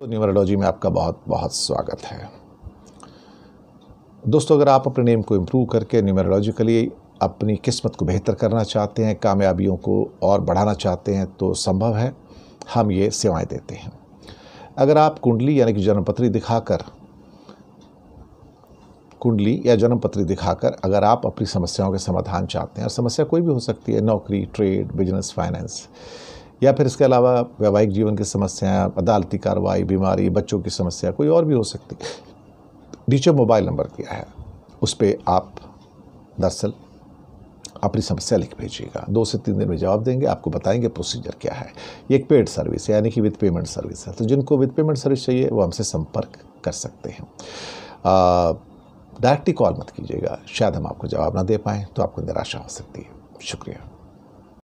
तो न्यूमरोलॉजी में आपका बहुत बहुत स्वागत है दोस्तों अगर आप अपने नेम को इम्प्रूव करके न्यूमरोलॉजिकली अपनी किस्मत को बेहतर करना चाहते हैं कामयाबियों को और बढ़ाना चाहते हैं तो संभव है हम ये सेवाएं देते हैं अगर आप कुंडली यानी कि जन्मपत्री दिखाकर कुंडली या जन्मपत्री दिखाकर अगर आप अपनी समस्याओं के समाधान चाहते हैं और समस्या कोई भी हो सकती है नौकरी ट्रेड बिजनेस फाइनेंस या फिर इसके अलावा वैवाहिक जीवन की समस्याएं अदालती कार्रवाई बीमारी बच्चों की समस्या कोई और भी हो सकती नीचे मोबाइल नंबर दिया है उस पर आप दरअसल अपनी समस्या लिख भेजिएगा दो से तीन दिन में जवाब देंगे आपको बताएंगे प्रोसीजर क्या है ये एक पेड सर्विस है यानी कि विद पेमेंट सर्विस है तो जिनको विद पेमेंट सर्विस चाहिए वो हमसे संपर्क कर सकते हैं डायरेक्टली कॉल मत कीजिएगा शायद हम आपको जवाब ना दे पाएँ तो आपको निराशा हो सकती है शुक्रिया